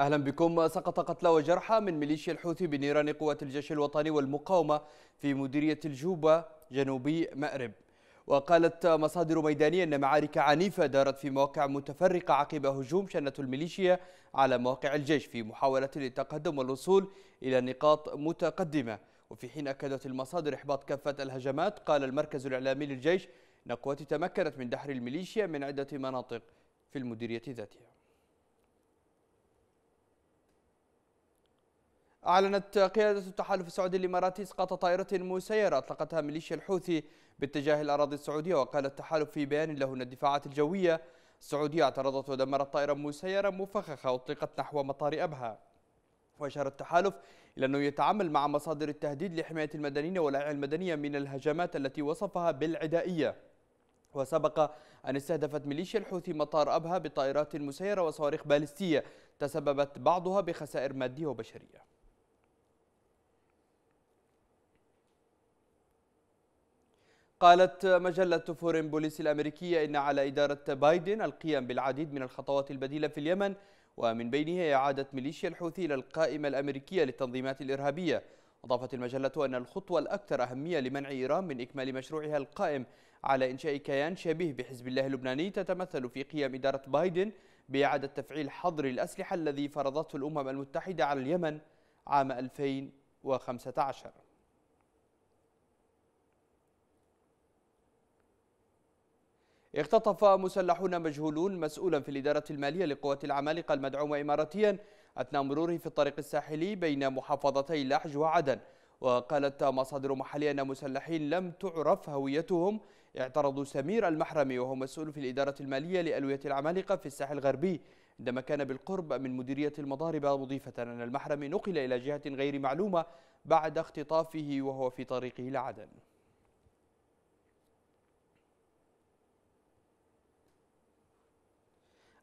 أهلا بكم سقط قتلى وجرحى من ميليشيا الحوثي بنيران قوات الجيش الوطني والمقاومة في مديرية الجوبة جنوبي مأرب وقالت مصادر ميدانية أن معارك عنيفة دارت في مواقع متفرقة عقب هجوم شنة الميليشيا على مواقع الجيش في محاولة للتقدم والوصول إلى نقاط متقدمة وفي حين أكدت المصادر إحباط كافة الهجمات قال المركز الإعلامي للجيش أن قوات تمكنت من دحر الميليشيا من عدة مناطق في المديرية ذاتها أعلنت قيادة التحالف السعودي الإماراتي إسقاط طائرة مسيرة أطلقتها ميليشيا الحوثي باتجاه الأراضي السعودية وقال التحالف في بيان له أن الدفاعات الجوية السعودية اعترضت ودمرت طائرة مسيرة مفخخة أطلقت نحو مطار أبها وأشار التحالف إلى أنه يتعامل مع مصادر التهديد لحماية المدنيين والأعياء المدنية من الهجمات التي وصفها بالعدائية وسبق أن استهدفت ميليشيا الحوثي مطار أبها بطائرات مسيرة وصواريخ باليستية تسببت بعضها بخسائر مادية وبشرية قالت مجلة فورين بوليس الأمريكية إن على إدارة بايدن القيام بالعديد من الخطوات البديلة في اليمن ومن بينها إعادة ميليشيا الحوثي إلى القائمة الأمريكية للتنظيمات الإرهابية أضافت المجلة أن الخطوة الأكثر أهمية لمنع إيران من إكمال مشروعها القائم على إنشاء كيان شبيه بحزب الله اللبناني تتمثل في قيام إدارة بايدن بإعادة تفعيل حظر الأسلحة الذي فرضته الأمم المتحدة على اليمن عام 2015 اختطف مسلحون مجهولون مسؤولا في الإدارة المالية لقوات العمالقة المدعومة إماراتيا أثناء مروره في الطريق الساحلي بين محافظتي لحج وعدن وقالت مصادر محلية أن مسلحين لم تعرف هويتهم اعترضوا سمير المحرمي وهو مسؤول في الإدارة المالية لألوية العمالقة في الساحل الغربي عندما كان بالقرب من مديرية المضاربة مضيفة أن المحرمي نقل إلى جهة غير معلومة بعد اختطافه وهو في طريقه لعدن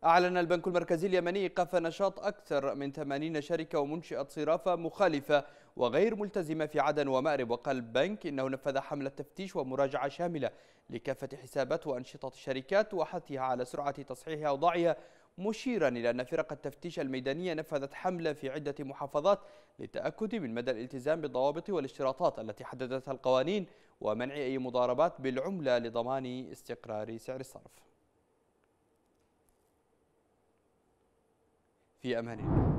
أعلن البنك المركزي اليمني إيقاف نشاط أكثر من 80 شركة ومنشأة صرافة مخالفة وغير ملتزمة في عدن ومأرب وقال البنك إنه نفذ حملة تفتيش ومراجعة شاملة لكافة حسابات وأنشطة الشركات وحثها على سرعة تصحيح أوضاعها مشيرا إلى أن فرق التفتيش الميدانية نفذت حملة في عدة محافظات للتأكد من مدى الالتزام بالضوابط والاشتراطات التي حددتها القوانين ومنع أي مضاربات بالعملة لضمان استقرار سعر الصرف في أمان الله